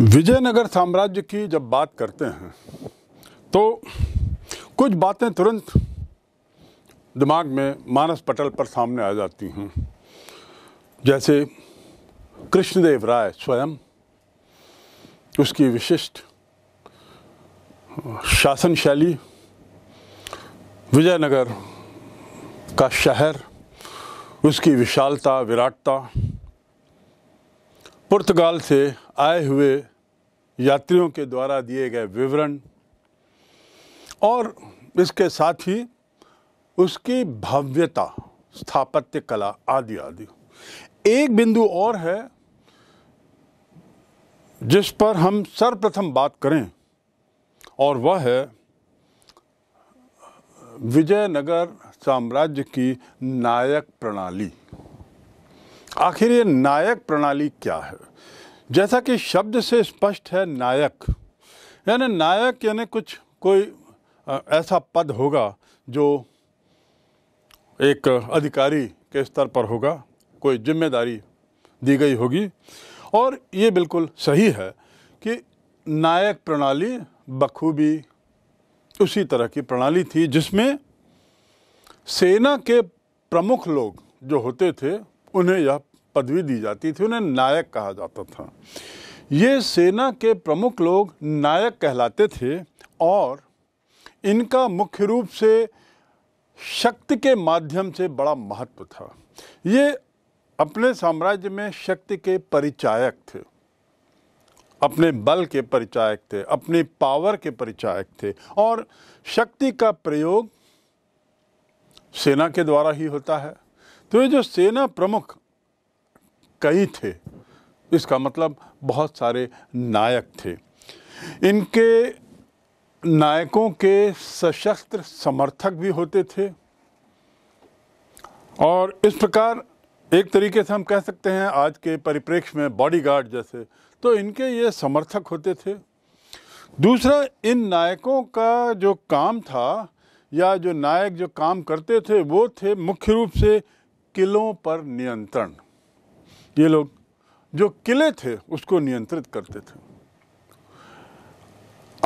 विजयनगर साम्राज्य की जब बात करते हैं तो कुछ बातें तुरंत दिमाग में मानस पटल पर सामने आ जाती हैं जैसे कृष्णदेव राय स्वयं उसकी विशिष्ट शासन शैली विजयनगर का शहर उसकी विशालता विराटता पुर्तगाल से आए हुए यात्रियों के द्वारा दिए गए विवरण और इसके साथ ही उसकी भव्यता स्थापत्य कला आदि आदि एक बिंदु और है जिस पर हम सर्वप्रथम बात करें और वह है विजयनगर साम्राज्य की नायक प्रणाली आखिर ये नायक प्रणाली क्या है जैसा कि शब्द से स्पष्ट है नायक यानी नायक यानी कुछ कोई ऐसा पद होगा जो एक अधिकारी के स्तर पर होगा कोई जिम्मेदारी दी गई होगी और ये बिल्कुल सही है कि नायक प्रणाली बखूबी उसी तरह की प्रणाली थी जिसमें सेना के प्रमुख लोग जो होते थे उन्हें यह पदवी दी जाती थी उन्हें नायक कहा जाता था ये सेना के प्रमुख लोग नायक कहलाते थे और इनका मुख्य रूप से शक्ति के माध्यम से बड़ा महत्व था ये अपने साम्राज्य में शक्ति के परिचायक थे अपने बल के परिचायक थे अपने पावर के परिचायक थे और शक्ति का प्रयोग सेना के द्वारा ही होता है तो ये जो सेना प्रमुख कई थे इसका मतलब बहुत सारे नायक थे इनके नायकों के सशस्त्र समर्थक भी होते थे और इस प्रकार एक तरीके से हम कह सकते हैं आज के परिप्रेक्ष्य में बॉडीगार्ड जैसे तो इनके ये समर्थक होते थे दूसरा इन नायकों का जो काम था या जो नायक जो काम करते थे वो थे मुख्य रूप से किलों पर नियंत्रण ये लोग जो किले थे उसको नियंत्रित करते थे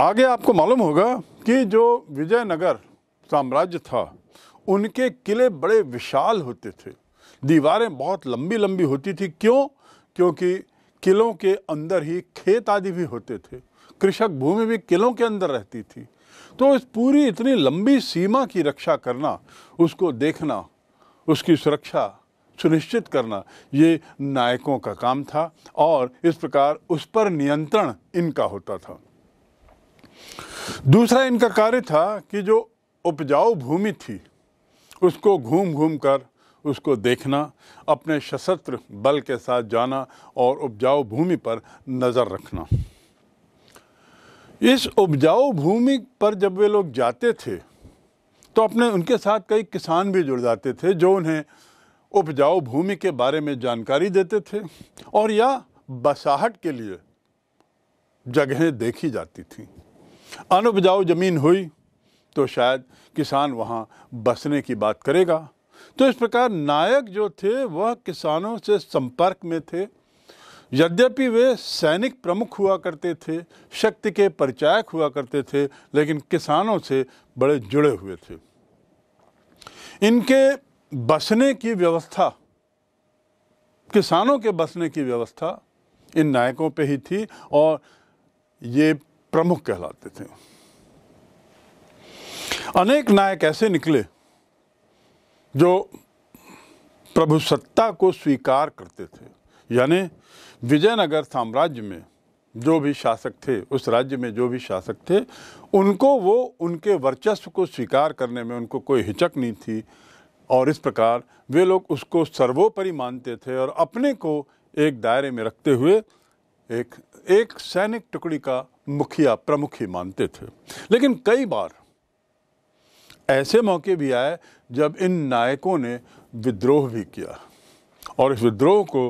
आगे आपको मालूम होगा कि जो विजयनगर साम्राज्य था उनके किले बड़े विशाल होते थे दीवारें बहुत लंबी लंबी होती थी क्यों क्योंकि किलों के अंदर ही खेत आदि भी होते थे कृषक भूमि भी किलों के अंदर रहती थी तो इस पूरी इतनी लंबी सीमा की रक्षा करना उसको देखना उसकी सुरक्षा सुनिश्चित करना ये नायकों का काम था और इस प्रकार उस पर नियंत्रण इनका होता था दूसरा इनका कार्य था कि जो उपजाऊ भूमि थी उसको घूम घूम कर उसको देखना अपने सशस्त्र बल के साथ जाना और उपजाऊ भूमि पर नज़र रखना इस उपजाऊ भूमि पर जब वे लोग जाते थे तो अपने उनके साथ कई किसान भी जुड़ जाते थे जो उन्हें उपजाऊ भूमि के बारे में जानकारी देते थे और या बसाहट के लिए जगहें देखी जाती थी अनुपजाऊ ज़मीन हुई तो शायद किसान वहाँ बसने की बात करेगा तो इस प्रकार नायक जो थे वह किसानों से संपर्क में थे यद्यपि वे सैनिक प्रमुख हुआ करते थे शक्ति के परिचायक हुआ करते थे लेकिन किसानों से बड़े जुड़े हुए थे इनके बसने की व्यवस्था किसानों के बसने की व्यवस्था इन नायकों पे ही थी और ये प्रमुख कहलाते थे अनेक नायक ऐसे निकले जो प्रभुसत्ता को स्वीकार करते थे यानी विजयनगर साम्राज्य में जो भी शासक थे उस राज्य में जो भी शासक थे उनको वो उनके वर्चस्व को स्वीकार करने में उनको कोई हिचक नहीं थी और इस प्रकार वे लोग उसको सर्वोपरि मानते थे और अपने को एक दायरे में रखते हुए एक एक सैनिक टुकड़ी का मुखिया प्रमुख ही मानते थे लेकिन कई बार ऐसे मौके भी आए जब इन नायकों ने विद्रोह भी किया और इस विद्रोह को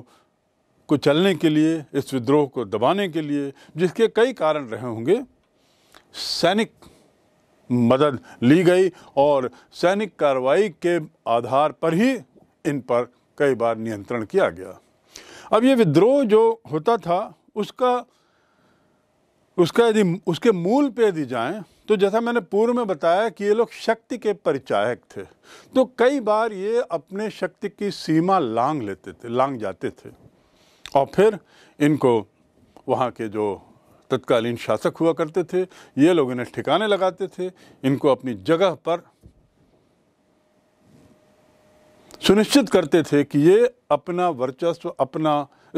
को चलने के लिए इस विद्रोह को दबाने के लिए जिसके कई कारण रहे होंगे सैनिक मदद ली गई और सैनिक कार्रवाई के आधार पर ही इन पर कई बार नियंत्रण किया गया अब ये विद्रोह जो होता था उसका उसका यदि उसके मूल पे यदि जाएं तो जैसा मैंने पूर्व में बताया कि ये लोग शक्ति के परिचायक थे तो कई बार ये अपने शक्ति की सीमा लांग लेते थे लांग जाते थे और फिर इनको वहाँ के जो तत्कालीन शासक हुआ करते थे ये लोग इन्हें ठिकाने लगाते थे इनको अपनी जगह पर सुनिश्चित करते थे कि ये अपना वर्चस्व अपना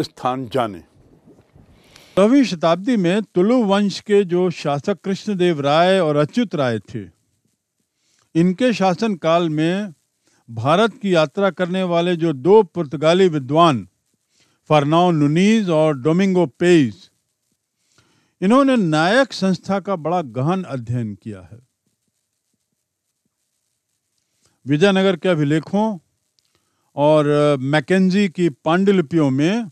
स्थान जाने नौवीं शताब्दी में तुलु वंश के जो शासक कृष्णदेव राय और अच्युत राय थे इनके शासनकाल में भारत की यात्रा करने वाले जो दो पुर्तगाली विद्वान फरनाओ नुनीज और डोमिंगो पेज इन्होंने नायक संस्था का बड़ा गहन अध्ययन किया है विजयनगर के अभिलेखों और मैकेजी की पांडुलिपियों में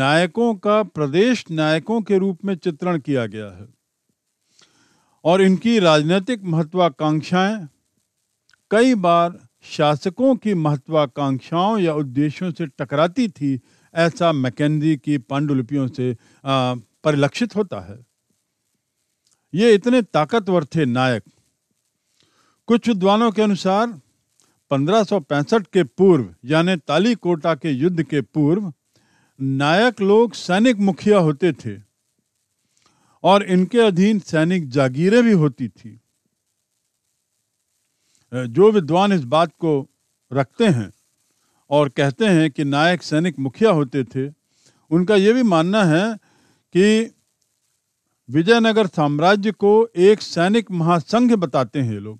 नायकों का प्रदेश नायकों के रूप में चित्रण किया गया है और इनकी राजनीतिक महत्वाकांक्षाएं कई बार शासकों की महत्वाकांक्षाओं या उद्देश्यों से टकराती थी ऐसा मैकेजी की पांडुलिपियों से परिलक्षित होता है ये इतने ताकतवर थे नायक कुछ विद्वानों के अनुसार 1565 के पूर्व यानी तालीकोटा के युद्ध के पूर्व नायक लोग सैनिक मुखिया होते थे और इनके अधीन सैनिक जागीरें भी होती थी जो विद्वान इस बात को रखते हैं और कहते हैं कि नायक सैनिक मुखिया होते थे उनका ये भी मानना है कि विजयनगर साम्राज्य को एक सैनिक महासंघ बताते हैं लोग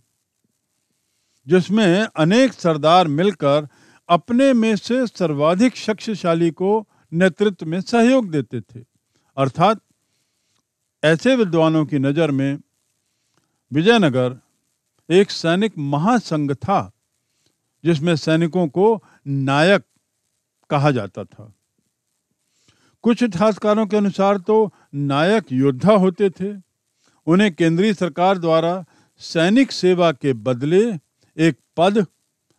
जिसमें अनेक सरदार मिलकर अपने में से सर्वाधिक शक्तिशाली को नेतृत्व में सहयोग देते थे अर्थात ऐसे विद्वानों की नज़र में विजयनगर एक सैनिक महासंघ था जिसमें सैनिकों को नायक कहा जाता था कुछ इतिहासकारों के अनुसार तो नायक योद्धा होते थे उन्हें केंद्रीय सरकार द्वारा सैनिक सेवा के बदले एक पद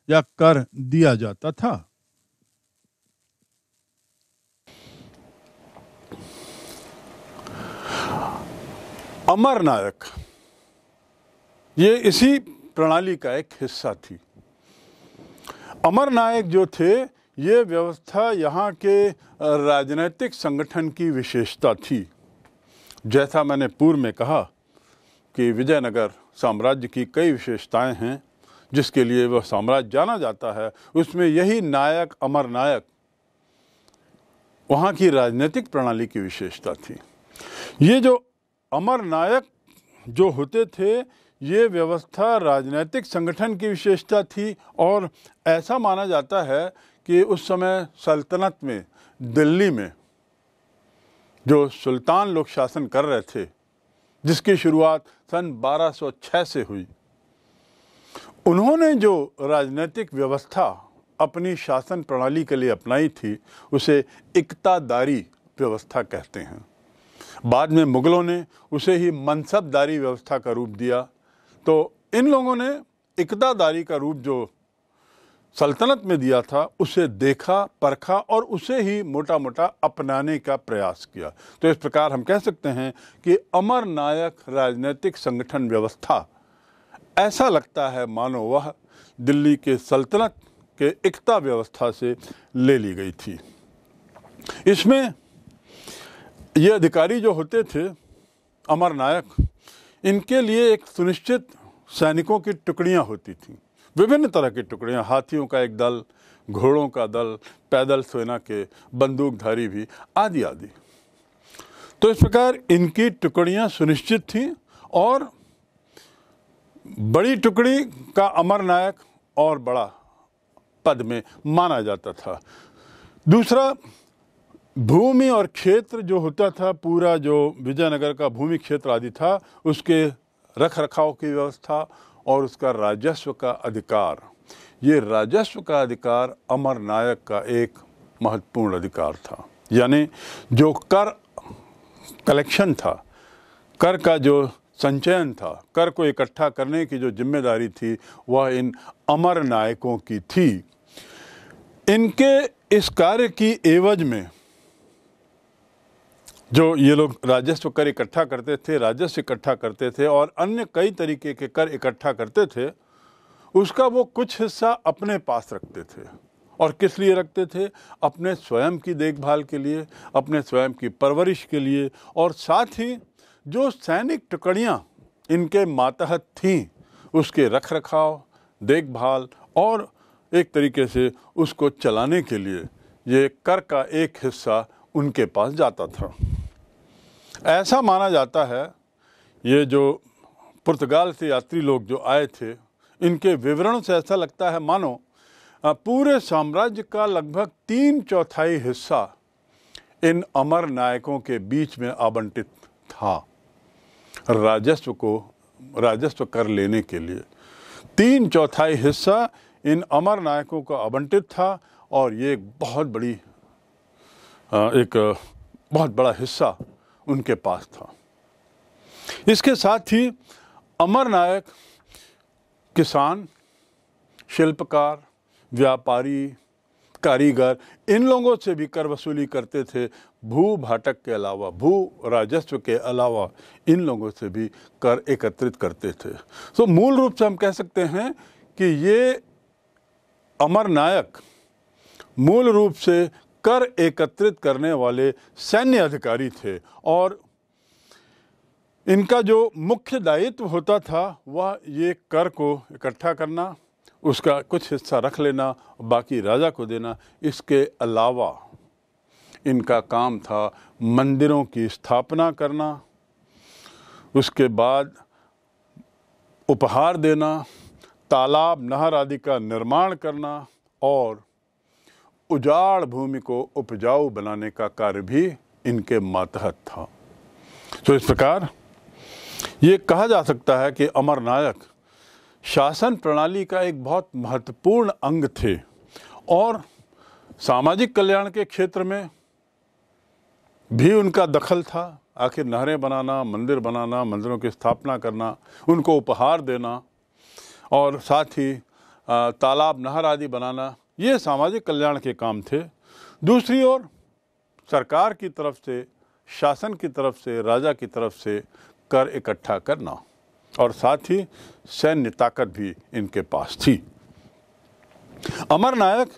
या कर दिया जाता था अमर नायक ये इसी प्रणाली का एक हिस्सा थी अमर नायक जो थे ये व्यवस्था यहाँ के राजनीतिक संगठन की विशेषता थी जैसा मैंने पूर्व में कहा कि विजयनगर साम्राज्य की कई विशेषताएं हैं जिसके लिए वह साम्राज्य जाना जाता है उसमें यही नायक अमर नायक वहाँ की राजनीतिक प्रणाली की विशेषता थी ये जो अमर नायक जो होते थे ये व्यवस्था राजनीतिक संगठन की विशेषता थी और ऐसा माना जाता है कि उस समय सल्तनत में दिल्ली में जो सुल्तान लोग शासन कर रहे थे जिसकी शुरुआत सन 1206 से हुई उन्होंने जो राजनीतिक व्यवस्था अपनी शासन प्रणाली के लिए अपनाई थी उसे इकतादारी व्यवस्था कहते हैं बाद में मुगलों ने उसे ही मनसबदारी व्यवस्था का रूप दिया तो इन लोगों ने इकतादारी का रूप जो सल्तनत में दिया था उसे देखा परखा और उसे ही मोटा मोटा अपनाने का प्रयास किया तो इस प्रकार हम कह सकते हैं कि अमर नायक राजनीतिक संगठन व्यवस्था ऐसा लगता है मानो वह दिल्ली के सल्तनत के एकता व्यवस्था से ले ली गई थी इसमें ये अधिकारी जो होते थे अमर नायक इनके लिए एक सुनिश्चित सैनिकों की टुकड़ियाँ होती थीं विभिन्न तरह की टुकड़ियाँ हाथियों का एक दल घोड़ों का दल पैदल सेना के बंदूकधारी भी आदि आदि तो इस प्रकार इनकी टुकड़ियाँ सुनिश्चित थीं और बड़ी टुकड़ी का अमर नायक और बड़ा पद में माना जाता था दूसरा भूमि और क्षेत्र जो होता था पूरा जो विजयनगर का भूमि क्षेत्र आदि था उसके रख रखाव की व्यवस्था और उसका राजस्व का अधिकार ये राजस्व का अधिकार अमर नायक का एक महत्वपूर्ण अधिकार था यानी जो कर कलेक्शन था कर का जो संचयन था कर को इकट्ठा करने की जो जिम्मेदारी थी वह इन अमर नायकों की थी इनके इस कार्य की एवज में जो ये लोग राजस्व कर इकट्ठा करते थे राजस्व इकट्ठा करते थे और अन्य कई तरीके के कर इकट्ठा करते थे उसका वो कुछ हिस्सा अपने पास रखते थे और किस लिए रखते थे अपने स्वयं की देखभाल के लिए अपने स्वयं की परवरिश के लिए और साथ ही जो सैनिक टुकड़ियाँ इनके मातहत थीं उसके रख रखाव देखभाल और एक तरीके से उसको चलाने के लिए ये कर का एक हिस्सा उनके पास जाता था ऐसा माना जाता है ये जो पुर्तगाल से यात्री लोग जो आए थे इनके विवरण से ऐसा लगता है मानो पूरे साम्राज्य का लगभग तीन चौथाई हिस्सा इन अमर नायकों के बीच में आवंटित था राजस्व को राजस्व कर लेने के लिए तीन चौथाई हिस्सा इन अमर नायकों को आवंटित था और ये एक बहुत बड़ी एक बहुत बड़ा हिस्सा उनके पास था इसके साथ ही अमर नायक किसान शिल्पकार व्यापारी कारीगर इन लोगों से भी कर वसूली करते थे भू भाटक के अलावा भू राजस्व के अलावा इन लोगों से भी कर एकत्रित करते थे तो मूल रूप से हम कह सकते हैं कि ये अमर नायक मूल रूप से कर एकत्रित करने वाले सैन्य अधिकारी थे और इनका जो मुख्य दायित्व होता था वह ये कर को इकट्ठा करना उसका कुछ हिस्सा रख लेना बाकी राजा को देना इसके अलावा इनका काम था मंदिरों की स्थापना करना उसके बाद उपहार देना तालाब नहर आदि का निर्माण करना और उजाड़ भूमि को उपजाऊ बनाने का कार्य भी इनके मातहत था तो इस प्रकार ये कहा जा सकता है कि अमर नायक शासन प्रणाली का एक बहुत महत्वपूर्ण अंग थे और सामाजिक कल्याण के क्षेत्र में भी उनका दखल था आखिर नहरें बनाना मंदिर बनाना मंदिरों की स्थापना करना उनको उपहार देना और साथ ही तालाब नहर आदि बनाना ये सामाजिक कल्याण के काम थे दूसरी ओर सरकार की तरफ से शासन की तरफ से राजा की तरफ से कर इकट्ठा करना और साथ ही सैन्य ताकत भी इनके पास थी अमर नायक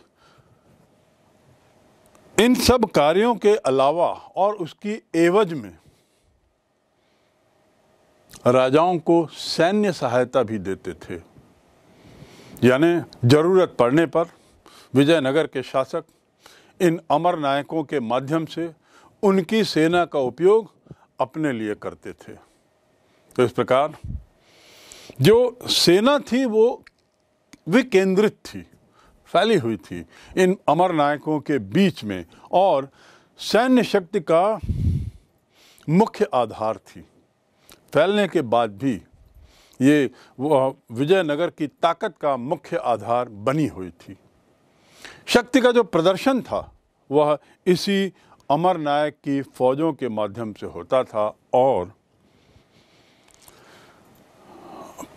इन सब कार्यों के अलावा और उसकी एवज में राजाओं को सैन्य सहायता भी देते थे यानी ज़रूरत पड़ने पर विजयनगर के शासक इन अमर नायकों के माध्यम से उनकी सेना का उपयोग अपने लिए करते थे तो इस प्रकार जो सेना थी वो विकेंद्रित थी फैली हुई थी इन अमर नायकों के बीच में और सैन्य शक्ति का मुख्य आधार थी फैलने के बाद भी ये विजयनगर की ताकत का मुख्य आधार बनी हुई थी शक्ति का जो प्रदर्शन था वह इसी अमर नायक की फौजों के माध्यम से होता था और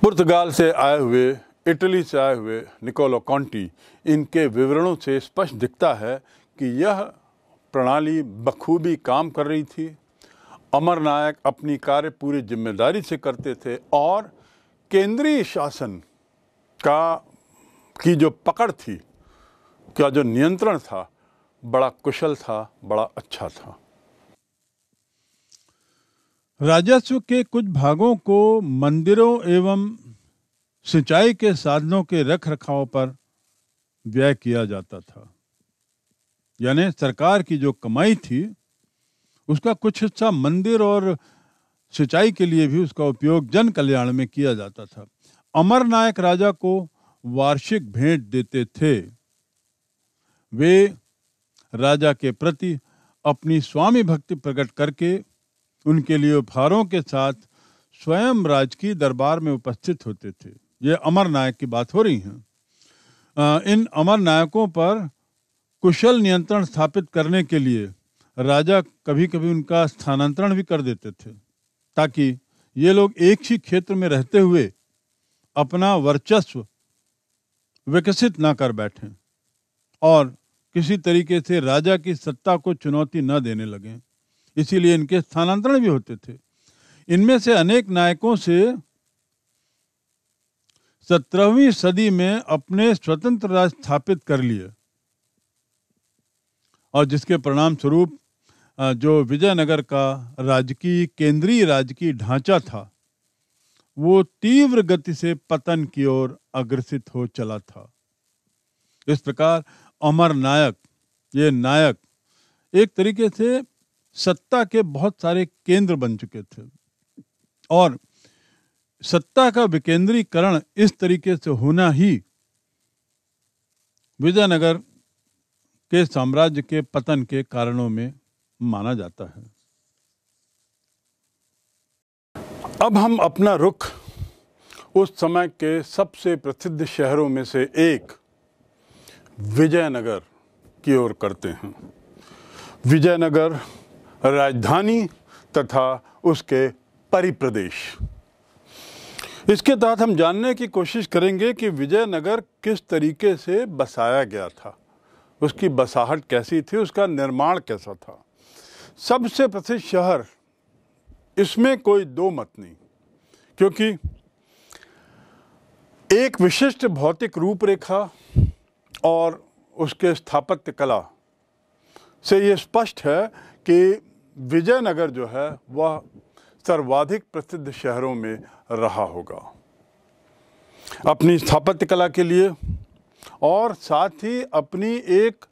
पुर्तगाल से आए हुए इटली से आए हुए निकोलो कॉन्टी इनके विवरणों से स्पष्ट दिखता है कि यह प्रणाली बखूबी काम कर रही थी अमर नायक अपनी कार्य पूरी जिम्मेदारी से करते थे और केंद्रीय शासन का की जो पकड़ थी का जो नियंत्रण था बड़ा कुशल था बड़ा अच्छा था राजस्व के कुछ भागों को मंदिरों एवं सिंचाई के साधनों के रख रखाव पर व्यय किया जाता था यानी सरकार की जो कमाई थी उसका कुछ हिस्सा मंदिर और सिंचाई के लिए भी उसका उपयोग जन कल्याण में किया जाता था अमरनायक राजा को वार्षिक भेंट देते थे वे राजा के प्रति अपनी स्वामी भक्ति प्रकट करके उनके लिए उपहारों के साथ स्वयं राज की दरबार में उपस्थित होते थे ये अमर नायक की बात हो रही है इन अमर नायकों पर कुशल नियंत्रण स्थापित करने के लिए राजा कभी कभी उनका स्थानांतरण भी कर देते थे ताकि ये लोग एक ही क्षेत्र में रहते हुए अपना वर्चस्व विकसित ना कर बैठें और किसी तरीके से राजा की सत्ता को चुनौती न देने लगे इसीलिए इनके स्थानांतरण भी होते थे इनमें से अनेक नायकों से सत्रहवीं सदी में अपने स्वतंत्र राज स्थापित कर लिए और जिसके परिणाम स्वरूप जो विजयनगर का राजकीय केंद्रीय राजकीय ढांचा था वो तीव्र गति से पतन की ओर अग्रसित हो चला था इस प्रकार अमर नायक ये नायक एक तरीके से सत्ता के बहुत सारे केंद्र बन चुके थे और सत्ता का विकेंद्रीकरण इस तरीके से होना ही विजयनगर के साम्राज्य के पतन के कारणों में माना जाता है अब हम अपना रुख उस समय के सबसे प्रसिद्ध शहरों में से एक विजयनगर की ओर करते हैं विजयनगर राजधानी तथा उसके परिप्रदेश इसके तहत हम जानने की कोशिश करेंगे कि विजयनगर किस तरीके से बसाया गया था उसकी बसाहट कैसी थी उसका निर्माण कैसा था सबसे प्रसिद्ध शहर इसमें कोई दो मत नहीं क्योंकि एक विशिष्ट भौतिक रूपरेखा और उसके स्थापत्य कला से ये स्पष्ट है कि विजयनगर जो है वह सर्वाधिक प्रसिद्ध शहरों में रहा होगा अपनी स्थापत्य कला के लिए और साथ ही अपनी एक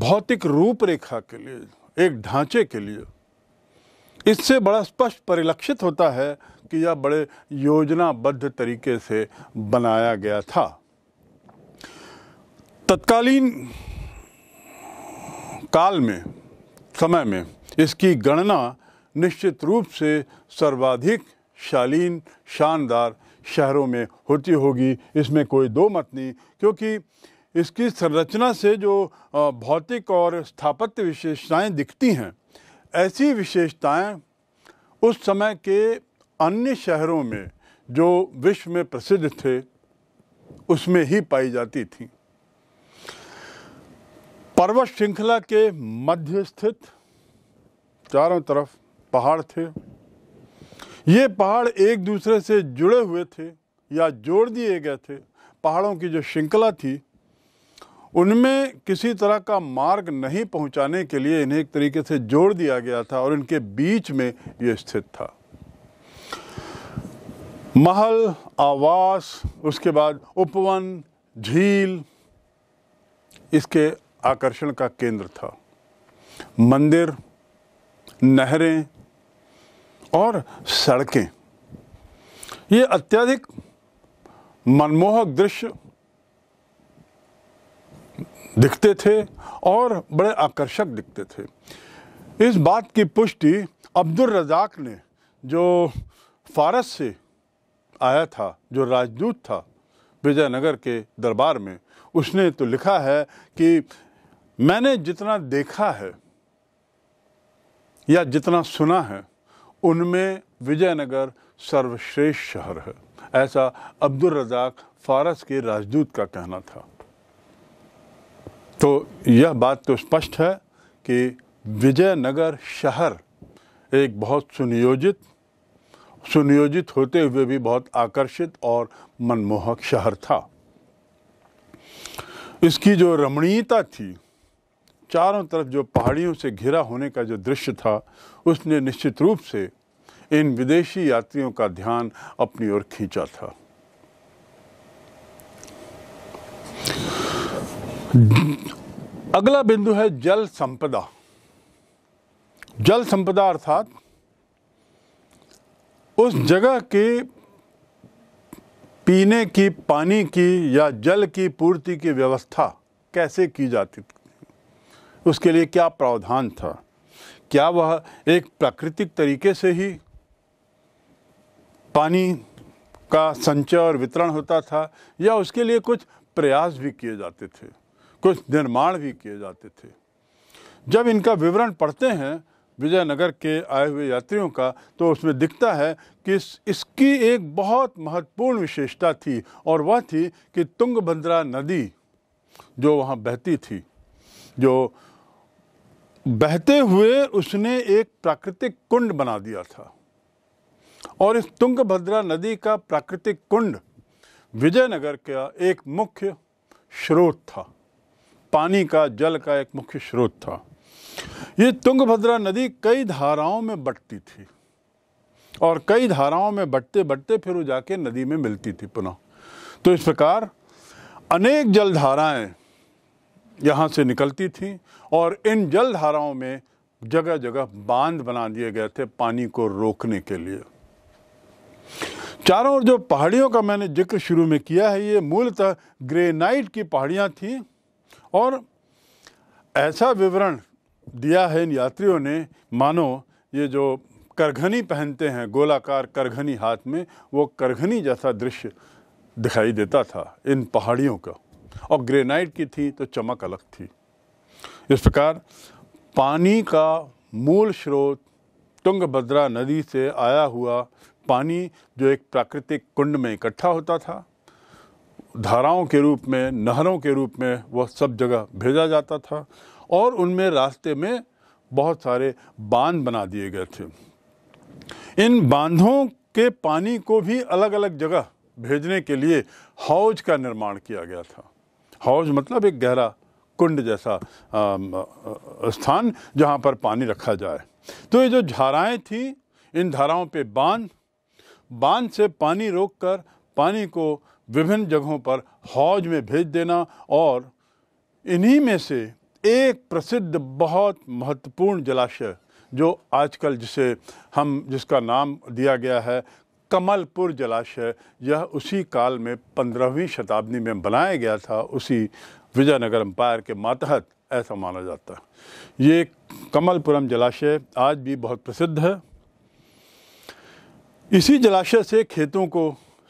भौतिक रूपरेखा के लिए एक ढांचे के लिए इससे बड़ा स्पष्ट परिलक्षित होता है कि यह बड़े योजनाबद्ध तरीके से बनाया गया था तत्कालीन काल में समय में इसकी गणना निश्चित रूप से सर्वाधिक शालीन शानदार शहरों में होती होगी इसमें कोई दो मत नहीं क्योंकि इसकी संरचना से जो भौतिक और स्थापत्य विशेषताएं दिखती हैं ऐसी विशेषताएं उस समय के अन्य शहरों में जो विश्व में प्रसिद्ध थे उसमें ही पाई जाती थीं पर्वत श्रृंखला के मध्य स्थित चारों तरफ पहाड़ थे ये पहाड़ एक दूसरे से जुड़े हुए थे या जोड़ दिए गए थे पहाड़ों की जो श्रृंखला थी उनमें किसी तरह का मार्ग नहीं पहुंचाने के लिए इन्हें एक तरीके से जोड़ दिया गया था और इनके बीच में ये स्थित था महल आवास उसके बाद उपवन झील इसके आकर्षण का केंद्र था मंदिर नहरें और सड़कें ये अत्यधिक मनमोहक दृश्य दिखते थे और बड़े आकर्षक दिखते थे इस बात की पुष्टि अब्दुल रजाक ने जो फारस से आया था जो राजदूत था विजयनगर के दरबार में उसने तो लिखा है कि मैंने जितना देखा है या जितना सुना है उनमें विजयनगर सर्वश्रेष्ठ शहर है ऐसा अब्दुल रज़ाक फारस के राजदूत का कहना था तो यह बात तो स्पष्ट है कि विजयनगर शहर एक बहुत सुनियोजित सुनियोजित होते हुए भी बहुत आकर्षित और मनमोहक शहर था इसकी जो रमणीयता थी चारों तरफ जो पहाड़ियों से घिरा होने का जो दृश्य था उसने निश्चित रूप से इन विदेशी यात्रियों का ध्यान अपनी ओर खींचा था अगला बिंदु है जल संपदा जल संपदा अर्थात उस जगह के पीने की पानी की या जल की पूर्ति की व्यवस्था कैसे की जाती थी उसके लिए क्या प्रावधान था क्या वह एक प्राकृतिक तरीके से ही पानी का संचय और वितरण होता था या उसके लिए कुछ प्रयास भी किए जाते थे कुछ निर्माण भी किए जाते थे जब इनका विवरण पढ़ते हैं विजयनगर के आए हुए यात्रियों का तो उसमें दिखता है कि इस, इसकी एक बहुत महत्वपूर्ण विशेषता थी और वह थी कि तुंगभद्रा नदी जो वहाँ बहती थी जो बहते हुए उसने एक प्राकृतिक कुंड बना दिया था और इस तुंगभद्रा नदी का प्राकृतिक कुंड विजयनगर का एक मुख्य स्रोत था पानी का जल का एक मुख्य स्रोत था ये तुंगभद्रा नदी कई धाराओं में बटती थी और कई धाराओं में बटते बटते फिर वो जाके नदी में मिलती थी पुनः तो इस प्रकार अनेक जलधाराएं यहाँ से निकलती थी और इन जल धाराओं में जगह जगह बांध बना दिए गए थे पानी को रोकने के लिए चारों ओर जो पहाड़ियों का मैंने जिक्र शुरू में किया है ये मूलतः ग्रेनाइट की पहाड़ियाँ थीं और ऐसा विवरण दिया है इन यात्रियों ने मानो ये जो करघनी पहनते हैं गोलाकार करघनी हाथ में वो करघनी जैसा दृश्य दिखाई देता था इन पहाड़ियों का और ग्रेनाइट की थी तो चमक अलग थी इस प्रकार पानी का मूल स्रोत तुंगभद्रा नदी से आया हुआ पानी जो एक प्राकृतिक कुंड में इकट्ठा होता था धाराओं के रूप में नहरों के रूप में वह सब जगह भेजा जाता था और उनमें रास्ते में बहुत सारे बांध बना दिए गए थे इन बांधों के पानी को भी अलग अलग जगह भेजने के लिए हौज का निर्माण किया गया था हौज मतलब एक गहरा कुंड जैसा स्थान जहाँ पर पानी रखा जाए तो ये जो धाराएं थीं इन धाराओं पे बांध बांध से पानी रोककर पानी को विभिन्न जगहों पर हौज में भेज देना और इन्हीं में से एक प्रसिद्ध बहुत महत्वपूर्ण जलाशय जो आजकल जिसे हम जिसका नाम दिया गया है कमलपुर जलाशय यह उसी काल में पंद्रहवीं शताब्दी में बनाया गया था उसी विजयनगर एम्पायर के मातहत ऐसा माना जाता है ये कमलपुरम जलाशय आज भी बहुत प्रसिद्ध है इसी जलाशय से खेतों को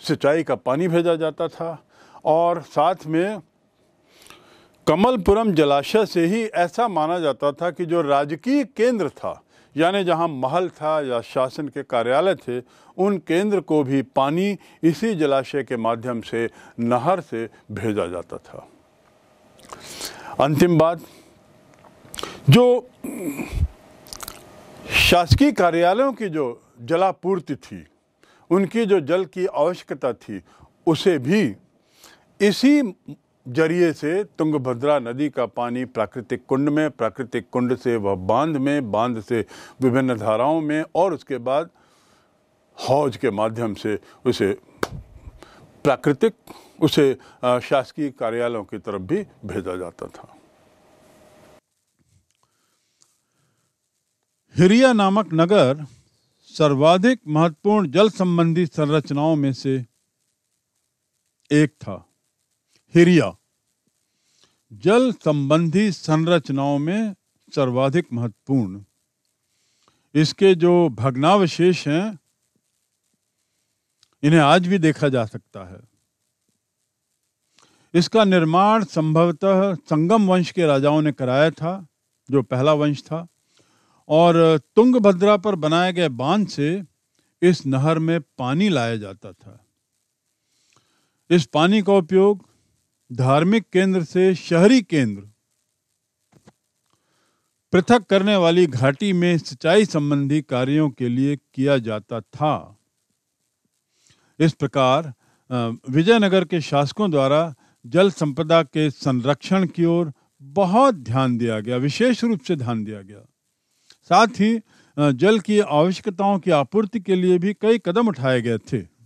सिंचाई का पानी भेजा जाता था और साथ में कमलपुरम जलाशय से ही ऐसा माना जाता था कि जो राजकीय केंद्र था यानी जहां महल था या शासन के कार्यालय थे उन केंद्र को भी पानी इसी जलाशय के माध्यम से नहर से भेजा जाता था अंतिम बात जो शासकीय कार्यालयों की जो जलापूर्ति थी उनकी जो जल की आवश्यकता थी उसे भी इसी जरिए से तुंगभद्रा नदी का पानी प्राकृतिक कुंड में प्राकृतिक कुंड से वह बांध में बांध से विभिन्न धाराओं में और उसके बाद हौज के माध्यम से उसे प्राकृतिक उसे शासकीय कार्यालयों की तरफ भी भेजा जाता था हिरिया नामक नगर सर्वाधिक महत्वपूर्ण जल संबंधी संरचनाओं में से एक था हिरिया जल संबंधी संरचनाओं में सर्वाधिक महत्वपूर्ण इसके जो भग्नावशेष हैं इन्हें आज भी देखा जा सकता है इसका निर्माण संभवतः संगम वंश के राजाओं ने कराया था जो पहला वंश था और तुंगभद्रा पर बनाए गए बांध से इस नहर में पानी लाया जाता था इस पानी का उपयोग धार्मिक केंद्र से शहरी केंद्र पृथक करने वाली घाटी में सिंचाई संबंधी कार्यों के लिए किया जाता था इस प्रकार विजयनगर के शासकों द्वारा जल संपदा के संरक्षण की ओर बहुत ध्यान दिया गया विशेष रूप से ध्यान दिया गया साथ ही जल की आवश्यकताओं की आपूर्ति के लिए भी कई कदम उठाए गए थे